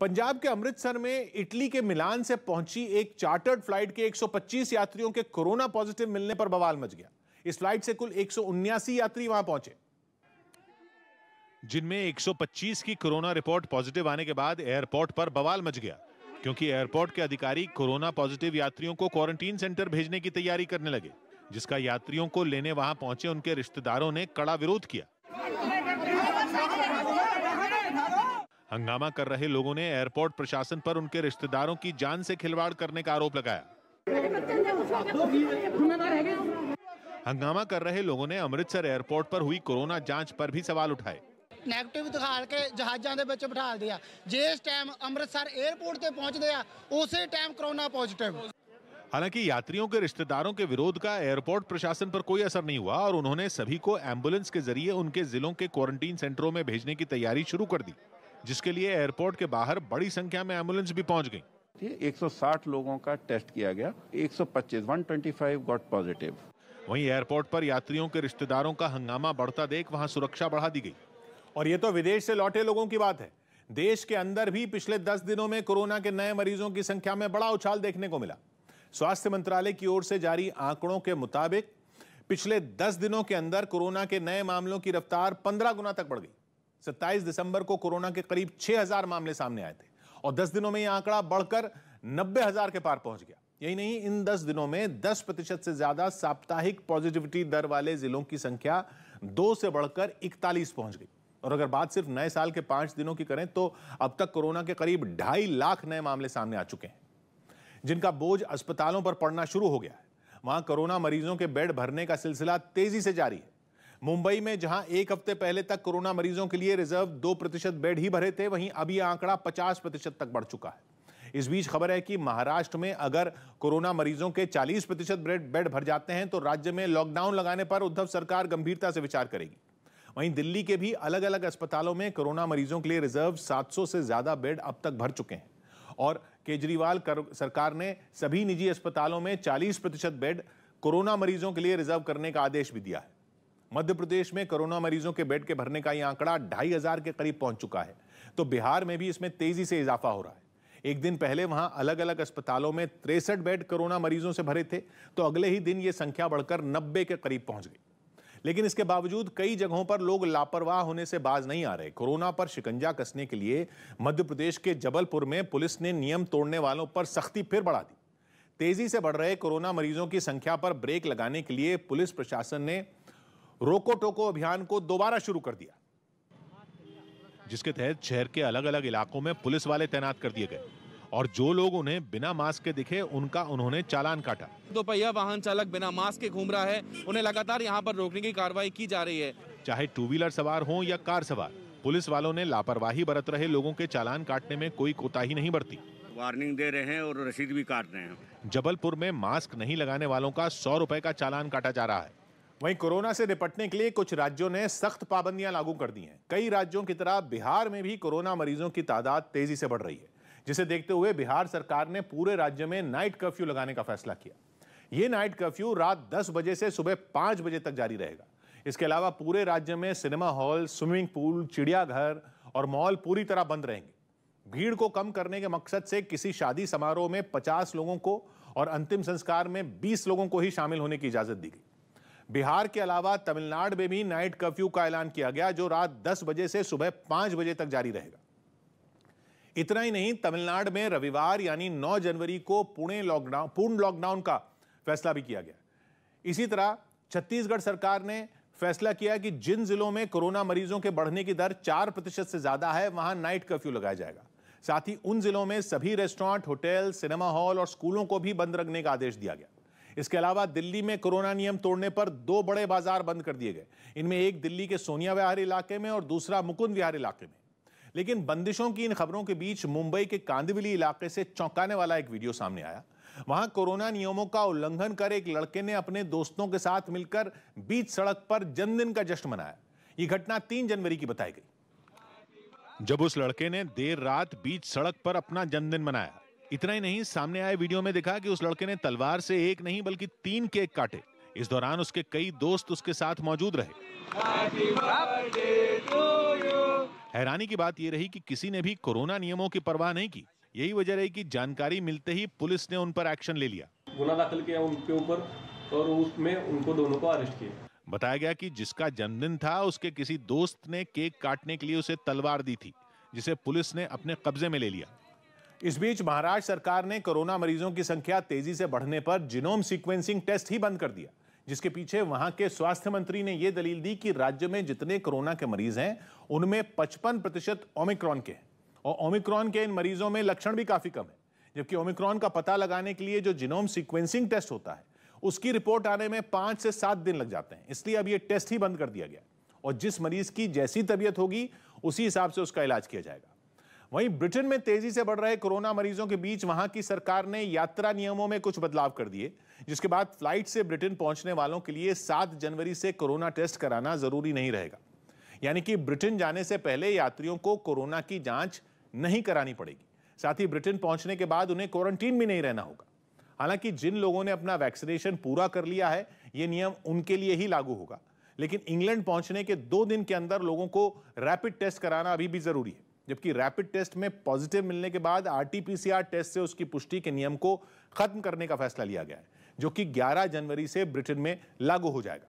पंजाब के अमृतसर में इटली के मिलान से पहुंची एक चार्टर्ड फ्लाइट के 125 यात्रियों के कोरोना पॉजिटिव मिलने पर बवाल मच गया इस फ्लाइट से कुल एक यात्री वहां पहुंचे जिनमें 125 की कोरोना रिपोर्ट पॉजिटिव आने के बाद एयरपोर्ट पर बवाल मच गया क्योंकि एयरपोर्ट के अधिकारी कोरोना पॉजिटिव यात्रियों को क्वारंटीन सेंटर भेजने की तैयारी करने लगे जिसका यात्रियों को लेने वहां पहुंचे उनके रिश्तेदारों ने कड़ा विरोध किया हंगामा कर रहे लोगों ने एयरपोर्ट प्रशासन पर उनके रिश्तेदारों की जान से खिलवाड़ करने का आरोप लगाया हंगामा कर रहे लोगों ने अमृतसर एयरपोर्ट पर हुई कोरोना जांच पर भी सवाल उठाए नेगेटिव दिखा के जहाजा के बच्चे बिठा दिया जिस टाइम अमृतसर एयरपोर्ट ਤੇ ਪਹੁੰਚਦੇ गया ਉਸੇ टाइम कोरोना पॉजिटिव हालांकि यात्रियों के रिश्तेदारों के विरोध का एयरपोर्ट प्रशासन पर कोई असर नहीं हुआ और उन्होंने सभी को एम्बुलेंस के जरिए उनके जिलों के क्वारंटीन सेंटरों में भेजने की तैयारी शुरू कर दी जिसके लिए एयरपोर्ट के बाहर बड़ी संख्या में एम्बुलेंस भी पहुंच गई 160 लोगों का टेस्ट किया गया 125 125 गॉट पॉजिटिव वहीं एयरपोर्ट पर यात्रियों के रिश्तेदारों का हंगामा बढ़ता देख वहां सुरक्षा बढ़ा दी गई और ये तो विदेश से लौटे लोगों की बात है देश के अंदर भी पिछले दस दिनों में कोरोना के नए मरीजों की संख्या में बड़ा उछाल देखने को मिला स्वास्थ्य मंत्रालय की ओर से जारी आंकड़ों के मुताबिक पिछले दस दिनों के अंदर कोरोना के नए मामलों की रफ्तार पंद्रह गुना तक बढ़ गई सत्ताईस दिसंबर को कोरोना के करीब 6000 मामले सामने आए थे और 10 दिनों में यह आंकड़ा बढ़कर नब्बे हजार के पार पहुंच गया यही नहीं इन 10 दिनों में 10 प्रतिशत से ज्यादा साप्ताहिक पॉजिटिविटी दर वाले जिलों की संख्या दो से बढ़कर इकतालीस पहुंच गई और अगर बात सिर्फ नए साल के पांच दिनों की करें तो अब तक कोरोना के करीब ढाई लाख नए मामले सामने आ चुके हैं जिनका बोझ अस्पतालों पर पड़ना शुरू हो गया है वहां कोरोना मरीजों के बेड भरने का सिलसिला तेजी से जारी है मुंबई में जहां एक हफ्ते पहले तक कोरोना मरीजों के लिए रिजर्व दो प्रतिशत बेड ही भरे थे वहीं अब यह आंकड़ा पचास प्रतिशत तक बढ़ चुका है इस बीच खबर है कि महाराष्ट्र में अगर कोरोना मरीजों के 40 प्रतिशत बेड भर जाते हैं तो राज्य में लॉकडाउन लगाने पर उद्धव सरकार गंभीरता से विचार करेगी वहीं दिल्ली के भी अलग अलग अस्पतालों में कोरोना मरीजों के लिए रिजर्व 700 से ज्यादा बेड अब तक भर चुके हैं और केजरीवाल सरकार ने सभी निजी अस्पतालों में 40 प्रतिशत बेड कोरोना मरीजों के लिए रिजर्व करने का आदेश भी दिया है मध्य प्रदेश में कोरोना मरीजों के बेड के भरने का यह आंकड़ा ढाई हजार के करीब पहुंच चुका है तो बिहार में भी इसमें तेजी से इजाफा हो रहा है एक दिन पहले वहां अलग अलग अस्पतालों में तिरसठ बेड कोरोना मरीजों से भरे थे तो अगले ही दिन ये संख्या बढ़कर नब्बे के करीब पहुंच गई लेकिन इसके बावजूद कई जगहों पर लोग लापरवाह होने से बाज नहीं आ रहे कोरोना पर शिकंजा कसने के लिए मध्य प्रदेश के जबलपुर में पुलिस ने नियम तोड़ने वालों पर सख्ती फिर बढ़ा दी तेजी से बढ़ रहे कोरोना मरीजों की संख्या पर ब्रेक लगाने के लिए पुलिस प्रशासन ने रोको टोको अभियान को दोबारा शुरू कर दिया जिसके तहत शहर के अलग अलग इलाकों में पुलिस वाले तैनात कर दिए गए और जो लोग उन्हें बिना मास्क के दिखे उनका उन्होंने चालान काटा दोपहिया तो वाहन चालक बिना मास्क के घूम रहा है उन्हें लगातार यहाँ पर रोकने की कार्रवाई की जा रही है चाहे टू व्हीलर सवार हो या कार सवार पुलिस वालों ने लापरवाही बरत रहे लोगों के चालान काटने में कोई कोताही नहीं बरती वार्निंग दे रहे हैं और रसीद भी काट रहे हैं जबलपुर में मास्क नहीं लगाने वालों का सौ रुपए का चालान काटा जा रहा है वहीं कोरोना से निपटने के लिए कुछ राज्यों ने सख्त पाबंदियां लागू कर दी हैं कई राज्यों की तरह बिहार में भी कोरोना मरीजों की तादाद तेजी से बढ़ रही है जिसे देखते हुए बिहार सरकार ने पूरे राज्य में नाइट कर्फ्यू लगाने का फैसला किया ये नाइट कर्फ्यू रात दस बजे से सुबह पांच बजे तक जारी रहेगा इसके अलावा पूरे राज्य में सिनेमा हॉल स्विमिंग पूल चिड़ियाघर और मॉल पूरी तरह बंद रहेंगे भीड़ को कम करने के मकसद से किसी शादी समारोह में 50 लोगों को और अंतिम संस्कार में 20 लोगों को ही शामिल होने की इजाजत दी गई बिहार के अलावा तमिलनाडु में भी नाइट कर्फ्यू का ऐलान किया गया जो रात 10 बजे से सुबह 5 बजे तक जारी रहेगा इतना ही नहीं तमिलनाडु में रविवार यानी 9 जनवरी को पुणे लॉकडाउन पूर्ण लॉकडाउन का फैसला भी किया गया इसी तरह छत्तीसगढ़ सरकार ने फैसला किया कि जिन जिलों में कोरोना मरीजों के बढ़ने की दर चार प्रतिशत से ज्यादा है वहां नाइट कर्फ्यू लगाया जाएगा साथ ही उन जिलों में सभी रेस्टोरेंट होटल सिनेमा हॉल और स्कूलों को भी बंद रखने का आदेश दिया गया इसके अलावा दिल्ली में कोरोना नियम तोड़ने पर दो बड़े बाजार बंद कर दिए गए इनमें एक दिल्ली के सोनिया विहार इलाके में और दूसरा मुकुंद विहार इलाके में लेकिन बंदिशों की इन खबरों के बीच मुंबई के कांदिवली इलाके से चौंकाने वाला एक वीडियो सामने आया वहां कोरोना नियमों का उल्लंघन कर एक लड़के ने अपने दोस्तों के साथ मिलकर बीच सड़क पर जन्मदिन का जश्न मनाया ये घटना तीन जनवरी की बताई गई जब उस लड़के ने देर रात बीच सड़क पर अपना जन्मदिन मनाया इतना ही नहीं सामने आए वीडियो में दिखा कि उस लड़के ने तलवार से एक नहीं बल्कि तीन केक काटे इस दौरान उसके कई दोस्त उसके साथ मौजूद रहे हैरानी की बात यह रही कि किसी ने भी कोरोना नियमों की परवाह नहीं की यही वजह रही कि जानकारी मिलते ही पुलिस ने उन पर एक्शन ले लिया गुना दाखिल किया उनके ऊपर और उसमें उनको दोनों को अरेस्ट किया बताया गया कि जिसका जन्मदिन था उसके किसी दोस्त ने केक काटने के लिए उसे तलवार दी थी जिसे पुलिस ने अपने कब्जे में ले लिया इस बीच महाराष्ट्र सरकार ने कोरोना मरीजों की संख्या तेजी से बढ़ने पर जिनोम सीक्वेंसिंग टेस्ट ही बंद कर दिया जिसके पीछे वहां के स्वास्थ्य मंत्री ने यह दलील दी कि राज्य में जितने कोरोना के मरीज हैं उनमें पचपन प्रतिशत ओमिक्रॉन के हैं और ओमिक्रॉन के इन मरीजों में लक्षण भी काफी कम है जबकि ओमिक्रॉन का पता लगाने के लिए जो जिनोम सिक्वेंसिंग टेस्ट होता है उसकी रिपोर्ट आने में पांच से सात दिन लग जाते हैं इसलिए अब यह टेस्ट ही बंद कर दिया गया और जिस मरीज की जैसी तबीयत होगी उसी हिसाब से उसका इलाज किया जाएगा वहीं ब्रिटेन में तेजी से बढ़ रहे कोरोना मरीजों के बीच वहां की सरकार ने यात्रा नियमों में कुछ बदलाव कर दिए जिसके बाद फ्लाइट से ब्रिटेन पहुंचने वालों के लिए सात जनवरी से कोरोना टेस्ट कराना जरूरी नहीं रहेगा यानी कि ब्रिटेन जाने से पहले यात्रियों को कोरोना की जांच नहीं करानी पड़ेगी साथ ही ब्रिटेन पहुंचने के बाद उन्हें क्वारंटीन भी नहीं रहना होगा हालांकि जिन लोगों ने अपना वैक्सीनेशन पूरा कर लिया है ये नियम उनके लिए ही लागू होगा लेकिन इंग्लैंड पहुंचने के दो दिन के अंदर लोगों को रैपिड टेस्ट कराना अभी भी जरूरी है जबकि रैपिड टेस्ट में पॉजिटिव मिलने के बाद आरटीपीसीआर टेस्ट से उसकी पुष्टि के नियम को खत्म करने का फैसला लिया गया है जो कि 11 जनवरी से ब्रिटेन में लागू हो जाएगा